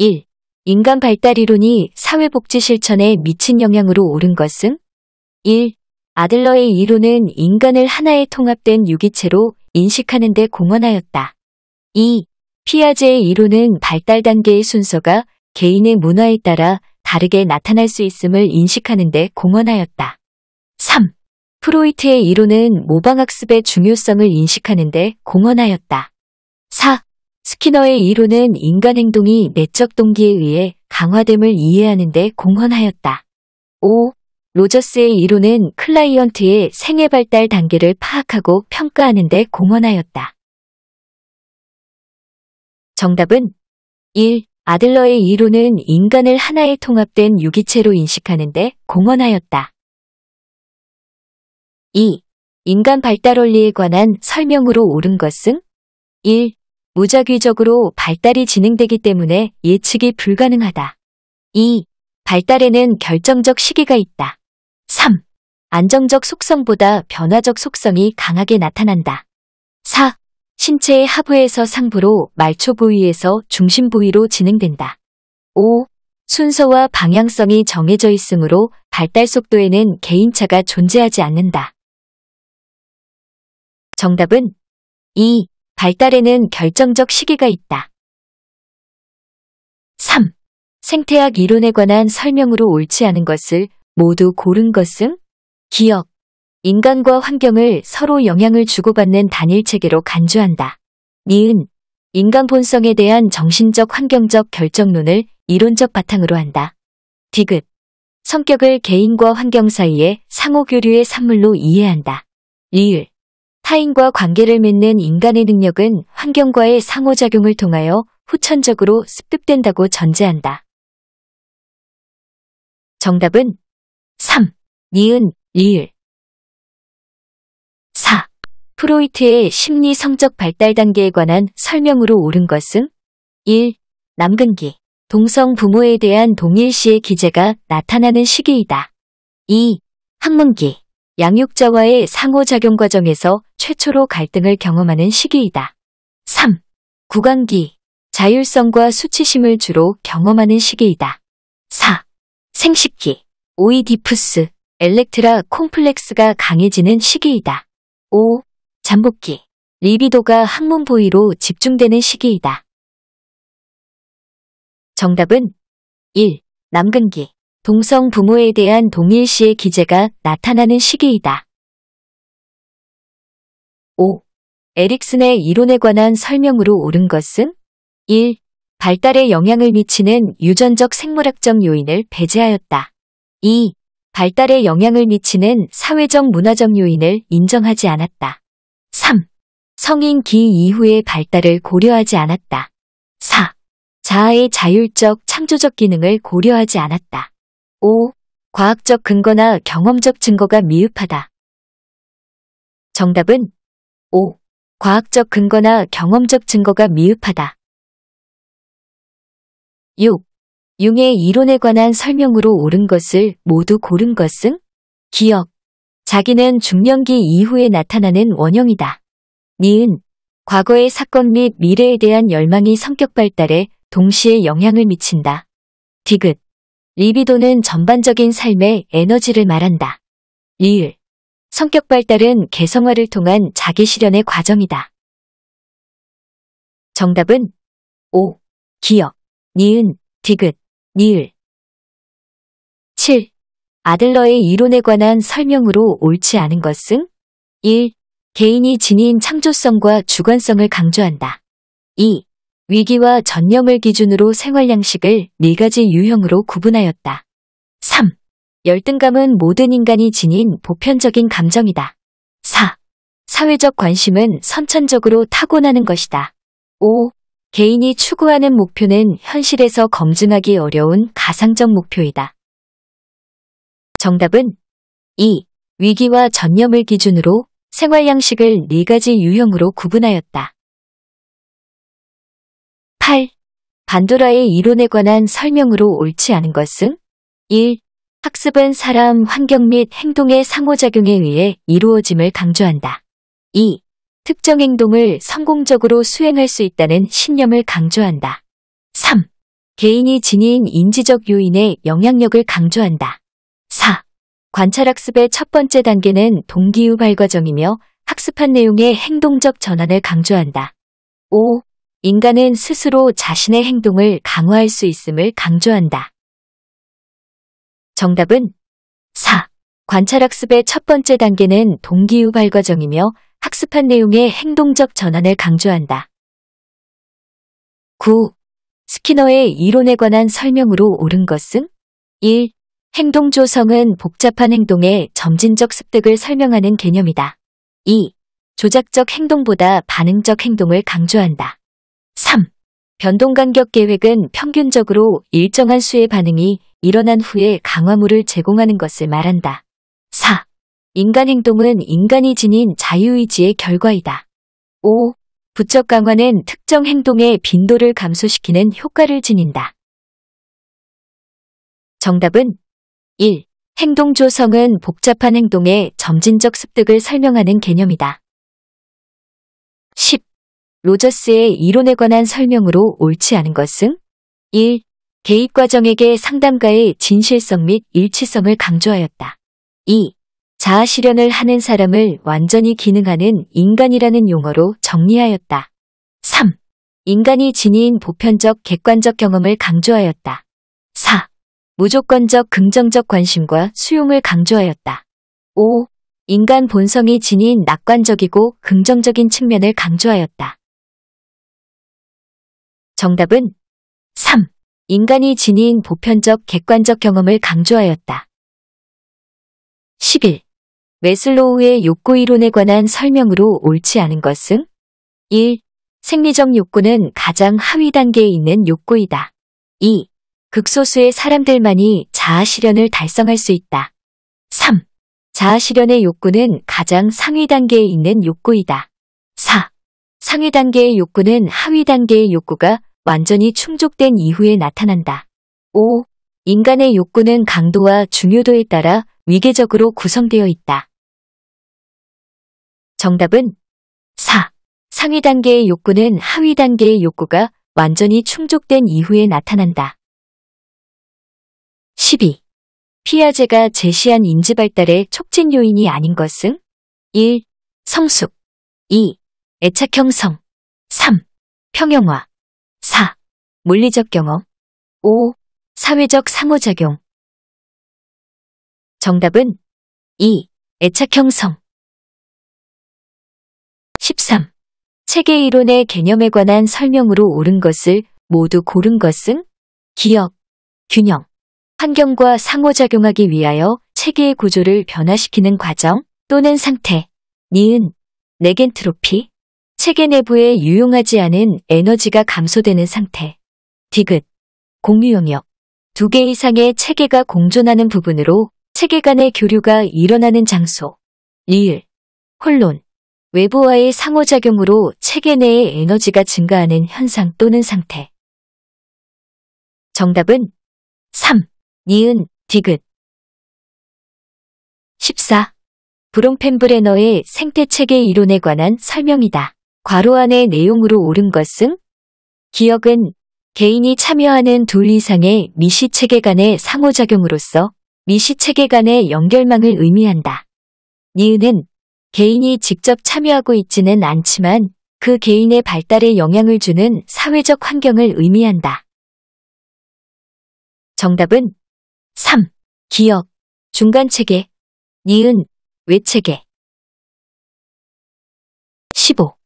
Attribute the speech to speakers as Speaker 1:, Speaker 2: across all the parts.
Speaker 1: 1. 인간 발달 이론이 사회복지 실천에 미친 영향으로 옳은 것은?
Speaker 2: 1. 아들러의 이론은 인간을 하나의 통합된 유기체로 인식하는 데 공헌하였다. 2. 피아제의 이론은 발달 단계의 순서가 개인의 문화에 따라 다르게 나타날 수 있음을 인식하는 데 공헌하였다. 3. 프로이트의 이론은 모방학습의 중요성을 인식하는 데 공헌하였다. 4. 스키너의 이론은 인간 행동이 내적 동기에 의해 강화됨을 이해하는 데 공헌하였다. 5. 로저스의 이론은 클라이언트의 생애 발달 단계를 파악하고 평가하는 데 공헌하였다. 정답은 1. 아들러의 이론은 인간을 하나의 통합된 유기체로 인식하는 데 공헌하였다. 2. 인간 발달 원리에 관한 설명으로 옳은 것은 1. 무작위적으로 발달이 진행되기 때문에 예측이 불가능하다. 2. 발달에는 결정적 시기가 있다. 3. 안정적 속성보다 변화적 속성이 강하게 나타난다. 4. 신체의 하부에서 상부로 말초 부위에서 중심 부위로 진행된다. 5. 순서와 방향성이 정해져 있으므로 발달 속도에는
Speaker 1: 개인차가 존재하지 않는다. 정답은 2. 발달에는 결정적 시기가 있다.
Speaker 2: 3. 생태학 이론에 관한 설명으로 옳지 않은 것을 모두 고른 것은 기억, 인간과 환경을 서로 영향을 주고받는 단일 체계로 간주한다. 니은, 인간 본성에 대한 정신적 환경적 결정론을 이론적 바탕으로 한다. 디귿, 성격을 개인과 환경 사이의 상호 교류의 산물로 이해한다. 리을, 타인과 관계를 맺는 인간의 능력은 환경과의 상호작용을 통하여 후천적으로 습득된다고
Speaker 1: 전제한다. 정답은 3. 니은, 리을 4. 프로이트의 심리
Speaker 2: 성적 발달 단계에 관한 설명으로 옳은 것은 1. 남근기, 동성 부모에 대한 동일시의 기재가 나타나는 시기이다. 2. 학문기, 양육자와의 상호작용 과정에서 최초로 갈등을 경험하는 시기이다. 3. 구강기, 자율성과 수치심을 주로 경험하는 시기이다. 4. 생식기, 오이디푸스, 엘렉트라 콤플렉스가 강해지는 시기이다. 5. 잠복기, 리비도가 항문 부위로 집중되는 시기이다.
Speaker 1: 정답은 1. 남근기, 동성 부모에 대한 동일시의 기재가 나타나는 시기이다. 5. 에릭슨의 이론에 관한 설명으로 옳은 것은 1. 발달에 영향을
Speaker 2: 미치는 유전적 생물학적 요인을 배제하였다. 2. 발달에 영향을 미치는 사회적 문화적 요인을 인정하지 않았다. 3. 성인기 이후의 발달을 고려하지 않았다. 4. 자아의 자율적 창조적 기능을 고려하지 않았다. 5. 과학적 근거나
Speaker 1: 경험적 증거가 미흡하다. 정답은 5. 과학적 근거나 경험적 증거가 미흡하다.
Speaker 2: 6. 융의 이론에 관한 설명으로 옳은 것을 모두 고른 것은 기억. 자기는 중년기 이후에 나타나는 원형이다. 니은. 과거의 사건 및 미래에 대한 열망이 성격 발달에 동시에 영향을 미친다. 디귿. 리비도는 전반적인 삶의 에너지를 말한다.
Speaker 1: 리을. 성격 발달은 개성화를 통한 자기 실현의 과정이다. 정답은 5. 기억, 니은, 디귿, 니을 7. 아들러의 이론에
Speaker 2: 관한 설명으로 옳지 않은 것은 1. 개인이 지닌 창조성과 주관성을 강조한다. 2. 위기와 전념을 기준으로 생활 양식을 4가지 유형으로 구분하였다. 3. 열등감은 모든 인간이 지닌 보편적인 감정이다. 4. 사회적 관심은 선천적으로 타고나는 것이다. 5. 개인이 추구하는 목표는 현실에서 검증하기 어려운 가상적 목표이다. 정답은 2. 위기와 전념을 기준으로 생활 양식을 4 가지 유형으로 구분하였다. 8. 반도라의 이론에 관한 설명으로 옳지 않은 것은 1. 학습은 사람, 환경 및 행동의 상호작용에 의해 이루어짐을 강조한다. 2. 특정 행동을 성공적으로 수행할 수 있다는 신념을 강조한다. 3. 개인이 지닌 인지적 요인의 영향력을 강조한다. 4. 관찰학습의 첫 번째 단계는 동기유 발과정이며 학습한 내용의 행동적 전환을 강조한다. 5. 인간은 스스로 자신의 행동을 강화할 수 있음을 강조한다. 정답은 4. 관찰학습의 첫 번째 단계는 동기유 발과정이며 학습한 내용의 행동적 전환을 강조한다. 9. 스키너의 이론에 관한 설명으로 옳은 것은 1. 행동 조성은 복잡한 행동의 점진적 습득을 설명하는 개념이다. 2. 조작적 행동보다 반응적 행동을 강조한다. 3. 변동간격 계획은 평균적으로 일정한 수의 반응이 일어난 후에 강화물을 제공하는 것을 말한다. 4. 인간 행동은 인간이 지닌 자유의지의 결과이다. 5. 부적 강화는 특정 행동의 빈도를 감소시키는 효과를 지닌다.
Speaker 1: 정답은 1. 행동 조성은 복잡한 행동의 점진적 습득을 설명하는 개념이다.
Speaker 2: 로저스의 이론에 관한 설명으로 옳지 않은 것은 1. 개입 과정에게 상담가의 진실성 및 일치성을 강조하였다. 2. 자아 실현을 하는 사람을 완전히 기능하는 인간이라는 용어로 정리하였다. 3. 인간이 지닌 보편적 객관적 경험을 강조하였다. 4. 무조건적 긍정적 관심과 수용을 강조하였다.
Speaker 1: 5. 인간 본성이 지닌 낙관적이고 긍정적인 측면을 강조하였다. 정답은 3. 인간이 지닌 보편적 객관적 경험을 강조하였다.
Speaker 2: 11. 메슬로우의 욕구 이론에 관한 설명으로 옳지 않은 것은 1. 생리적 욕구는 가장 하위 단계에 있는 욕구이다. 2. 극소수의 사람들만이 자아 실현을 달성할 수 있다. 3. 자아 실현의 욕구는 가장 상위 단계에 있는 욕구이다. 4. 상위 단계의 욕구는 하위 단계의 욕구가 완전히 충족된 이후에 나타난다. 5. 인간의 욕구는 강도와 중요도에 따라 위계적으로 구성되어 있다. 정답은 4. 상위 단계의 욕구는 하위 단계의 욕구가 완전히 충족된 이후에 나타난다.
Speaker 1: 12. 피아제가 제시한 인지발달의 촉진 요인이 아닌 것은 1. 성숙 2. 애착 형성 3. 평형화 물리적 경험 5. 사회적 상호작용 정답은 2. 애착 형성 13. 체계 이론의 개념에 관한 설명으로 옳은 것을 모두 고른 것은
Speaker 2: 기억, 균형, 환경과 상호작용하기 위하여 체계의 구조를 변화시키는 과정 또는 상태, 니은, 네겐트로피, 체계 내부에 유용하지 않은 에너지가 감소되는 상태, 디귿, 공유영역두 개 이상의 체계가 공존하는 부분으로 체계 간의 교류가 일어나는 장소, 리을, 혼론 외부와의 상호작용으로
Speaker 1: 체계 내의 에너지가 증가하는 현상 또는 상태. 정답은 3. 니은, 디귿 14. 브롱펜브레너의 생태체계 이론에 관한 설명이다.
Speaker 2: 과로 안의 내용으로 옳은 것은 기억은 개인이 참여하는 둘 이상의 미시체계 간의 상호작용으로서 미시체계 간의 연결망을 의미한다. 니은은 개인이 직접 참여하고 있지는 않지만
Speaker 1: 그 개인의 발달에 영향을 주는 사회적 환경을 의미한다. 정답은 3. 기억, 중간체계, 니은, 외체계 15.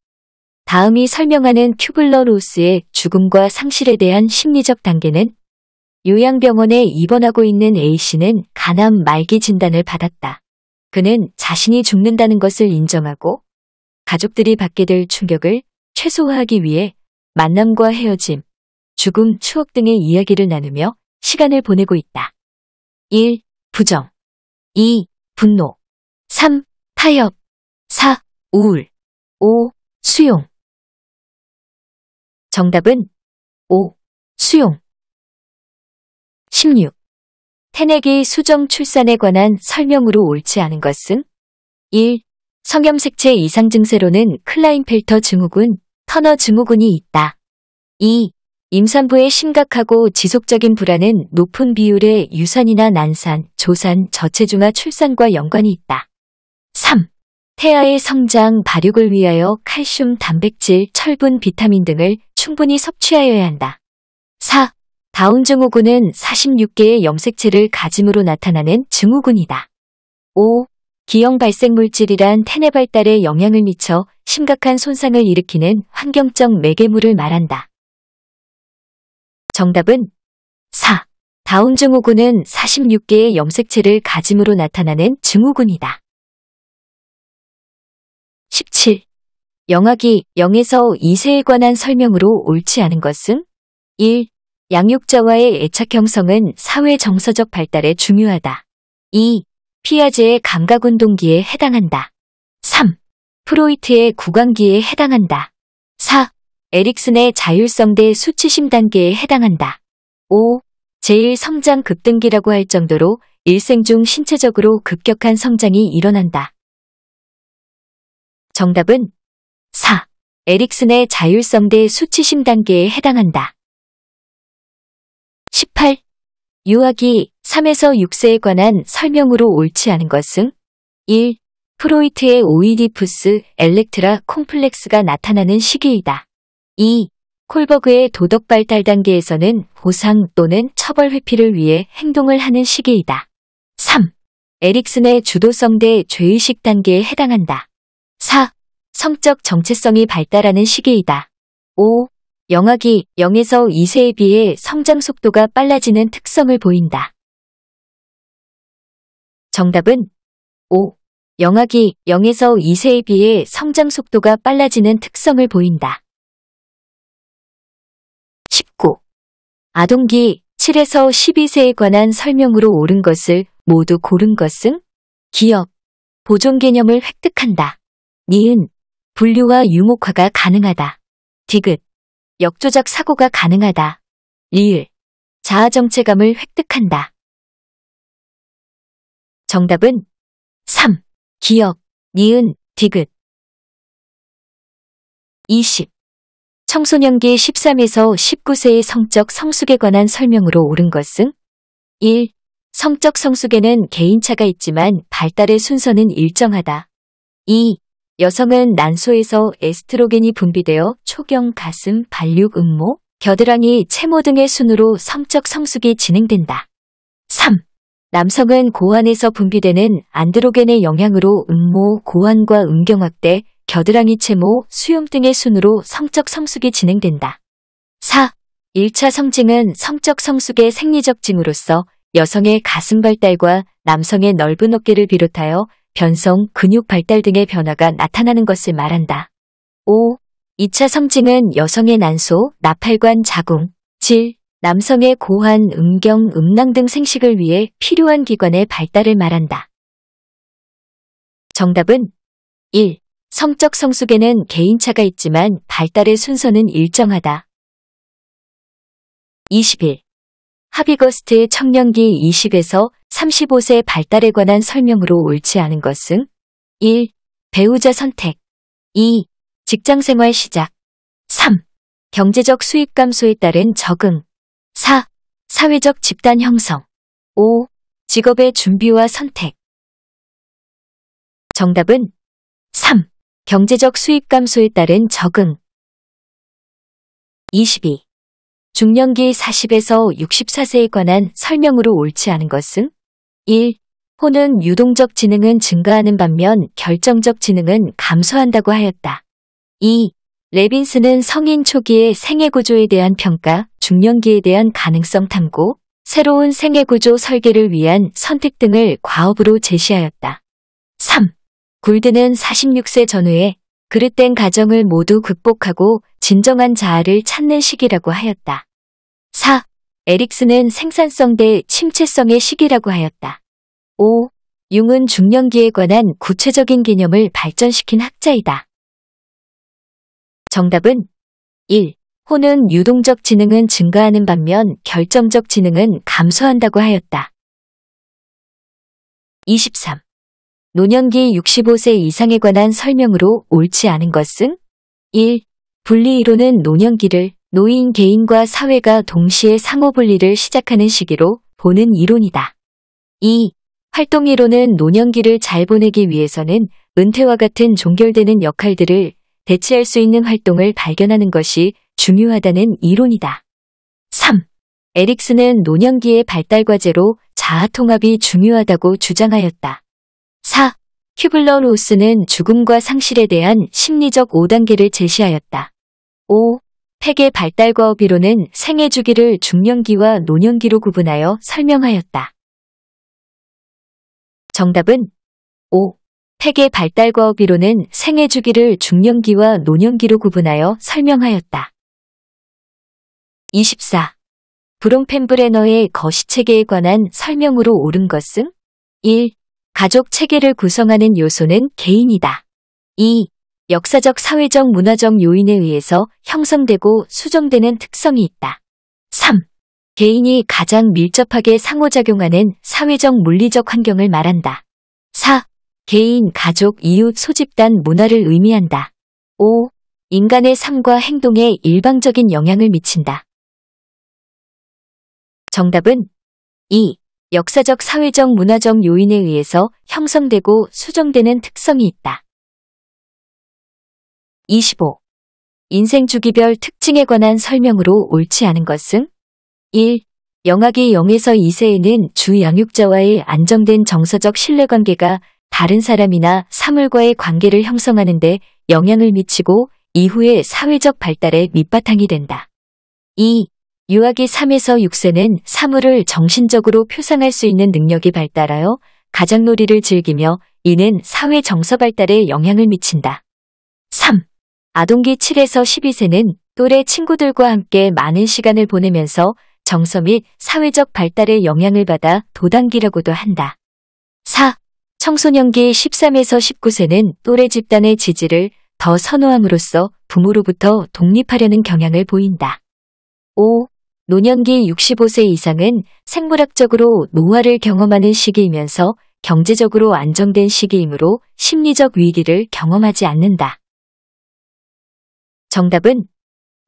Speaker 2: 다음이 설명하는 큐블러 로스의 죽음과 상실에 대한 심리적 단계는 요양병원에 입원하고 있는 A씨는 간암 말기 진단을 받았다. 그는 자신이 죽는다는 것을 인정하고 가족들이 받게 될 충격을 최소화하기 위해 만남과 헤어짐, 죽음, 추억 등의 이야기를
Speaker 1: 나누며 시간을 보내고 있다. 1. 부정 2. 분노 3. 타협 4. 우울 5. 수용 정답은 5. 수용 16. 태내기 수정 출산에 관한 설명으로
Speaker 2: 옳지 않은 것은 1. 성염색체 이상 증세로는 클라인펠터 증후군, 터너 증후군이 있다. 2. 임산부의 심각하고 지속적인 불안은 높은 비율의 유산이나 난산, 조산, 저체중아 출산과 연관이 있다. 3. 태아의 성장, 발육을 위하여 칼슘, 단백질, 철분, 비타민 등을 충분히 섭취하여야 한다. 4. 다운 증후군은 46개의 염색체를 가짐으로 나타나는 증후군이다. 5. 기형 발생 물질이란 태내 발달에 영향을 미쳐 심각한 손상을 일으키는 환경적 매개물을 말한다. 정답은 4. 다운 증후군은 46개의 염색체를 가짐으로 나타나는
Speaker 1: 증후군이다. 17. 영학이 0에서 2세에 관한 설명으로 옳지 않은 것은 1. 양육자와의
Speaker 2: 애착 형성은 사회 정서적 발달에 중요하다. 2. 피아제의 감각운동기에 해당한다. 3. 프로이트의 구강기에 해당한다. 4. 에릭슨의 자율성 대 수치심 단계에 해당한다. 5. 제일 성장 급등기라고 할 정도로 일생 중 신체적으로 급격한
Speaker 1: 성장이 일어난다. 정답은 4. 에릭슨의 자율성 대 수치심 단계에 해당한다.
Speaker 2: 18. 유아기 3에서 6세에 관한 설명으로 옳지 않은 것은 1. 프로이트의 오이디푸스 엘렉트라 콤플렉스가 나타나는 시기이다. 2. 콜버그의 도덕 발달 단계에서는 보상 또는 처벌 회피를 위해 행동을 하는 시기이다. 3. 에릭슨의 주도성 대 죄의식 단계에 해당한다. 성적 정체성이 발달하는 시기이다. 5. 영아기 0에서 2세에 비해 성장 속도가 빨라지는 특성을 보인다. 정답은
Speaker 1: 5. 영아기 0에서 2세에 비해 성장 속도가 빨라지는 특성을 보인다. 19. 아동기 7에서 12세에 관한 설명으로 옳은 것을 모두 고른 것은
Speaker 2: 기억, 보존 개념을 획득한다. 니은 분류와 유목화가
Speaker 1: 가능하다. 디귿. 역조작 사고가 가능하다. 리을. 자아정체감을 획득한다. 정답은 3. 기억, 니은, 디귿 20. 청소년기 13에서 19세의 성적 성숙에 관한 설명으로
Speaker 2: 옳은 것은 1. 성적 성숙에는 개인차가 있지만 발달의 순서는 일정하다. 2. 여성은 난소에서 에스트로겐이 분비되어 초경, 가슴, 발육, 음모, 겨드랑이, 체모 등의 순으로 성적 성숙이 진행된다. 3. 남성은 고환에서 분비되는 안드로겐의 영향으로 음모, 고환과 음경 확대, 겨드랑이 체모, 수염 등의 순으로 성적 성숙이 진행된다. 4. 1차 성징은 성적 성숙의 생리적 징으로서 여성의 가슴 발달과 남성의 넓은 어깨를 비롯하여 변성, 근육 발달 등의 변화가 나타나는 것을 말한다. 5. 2차 성징은 여성의 난소, 나팔관 자궁, 질, 남성의 고환, 음경, 음낭 등 생식을 위해 필요한 기관의 발달을 말한다.
Speaker 1: 정답은 1. 성적 성숙에는 개인차가 있지만 발달의 순서는 일정하다. 21.
Speaker 2: 하비거스트의 청년기 20에서 35세 발달에 관한 설명으로 옳지 않은 것은 1. 배우자 선택 2. 직장생활 시작 3. 경제적 수익 감소에 따른 적응 4.
Speaker 1: 사회적 집단 형성 5. 직업의 준비와 선택 정답은 3. 경제적 수익 감소에 따른 적응 22. 중년기 40에서
Speaker 2: 64세에 관한 설명으로 옳지 않은 것은 1. 호는 유동적 지능은 증가하는 반면 결정적 지능은 감소한다고 하였다. 2. 레빈스는 성인 초기의 생애구조에 대한 평가, 중년기에 대한 가능성 탐구, 새로운 생애구조 설계를 위한 선택 등을 과업으로 제시하였다. 3. 굴드는 46세 전후에 그릇된 가정을 모두 극복하고 진정한 자아를 찾는 시기라고 하였다. 4. 에릭스는 생산성 대 침체성의 시기라고 하였다. 5. 융은 중년기에 관한 구체적인 개념을 발전시킨 학자이다. 정답은 1. 호는 유동적 지능은 증가하는 반면 결정적 지능은 감소한다고 하였다. 23. 노년기 65세 이상에 관한 설명으로 옳지 않은 것은 1. 분리이론은 노년기를 노인 개인과 사회가 동시에 상호분리를 시작하는 시기로 보는 이론이다. 2. 활동이론은 노년기를 잘 보내기 위해서는 은퇴와 같은 종결되는 역할들을 대체할 수 있는 활동을 발견하는 것이 중요하다는 이론이다. 3. 에릭스는 노년기의 발달 과제로 자아통합이 중요하다고 주장하였다. 큐블러 우스는 죽음과 상실에 대한 심리적 5단계를 제시하였다. 5. 팩의 발달과 어비로는 생애 주기를 중년기와 노년기로 구분하여 설명하였다. 정답은 5. 팩의 발달과 어비로는 생애 주기를 중년기와 노년기로 구분하여 설명하였다. 24. 브롱펜브레너의 거시체계에 관한 설명으로 옳은 것은 1. 가족 체계를 구성하는 요소는 개인이다. 2. 역사적, 사회적, 문화적 요인에 의해서 형성되고 수정되는 특성이 있다. 3. 개인이 가장 밀접하게 상호작용하는 사회적, 물리적 환경을 말한다. 4. 개인, 가족, 이웃, 소집단, 문화를 의미한다. 5. 인간의 삶과 행동에 일방적인 영향을 미친다. 정답은 2. 역사적, 사회적, 문화적 요인에 의해서 형성되고
Speaker 1: 수정되는 특성이 있다. 25. 인생 주기별 특징에 관한 설명으로 옳지 않은 것은 1.
Speaker 2: 영아기 0에서 2세에는 주 양육자와의 안정된 정서적 신뢰관계가 다른 사람이나 사물과의 관계를 형성하는데 영향을 미치고 이후의 사회적 발달의 밑바탕이 된다. 2. 유아기 3에서 6세는 사물을 정신적으로 표상할 수 있는 능력이 발달하여 가장놀이를 즐기며 이는 사회 정서 발달에 영향을 미친다. 3. 아동기 7에서 12세는 또래 친구들과 함께 많은 시간을 보내면서 정서 및 사회적 발달에 영향을 받아 도단기라고도 한다. 4. 청소년기 13에서 19세는 또래 집단의 지지를 더 선호함으로써 부모로부터 독립하려는 경향을 보인다. 5. 노년기 65세 이상은 생물학적으로 노화를 경험하는 시기이면서 경제적으로 안정된 시기이므로 심리적 위기를 경험하지 않는다. 정답은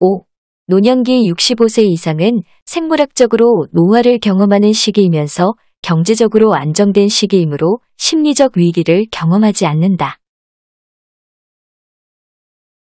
Speaker 2: 5. 노년기 65세 이상은 생물학적으로 노화를 경험하는 시기이면서 경제적으로 안정된 시기이므로 심리적 위기를 경험하지 않는다.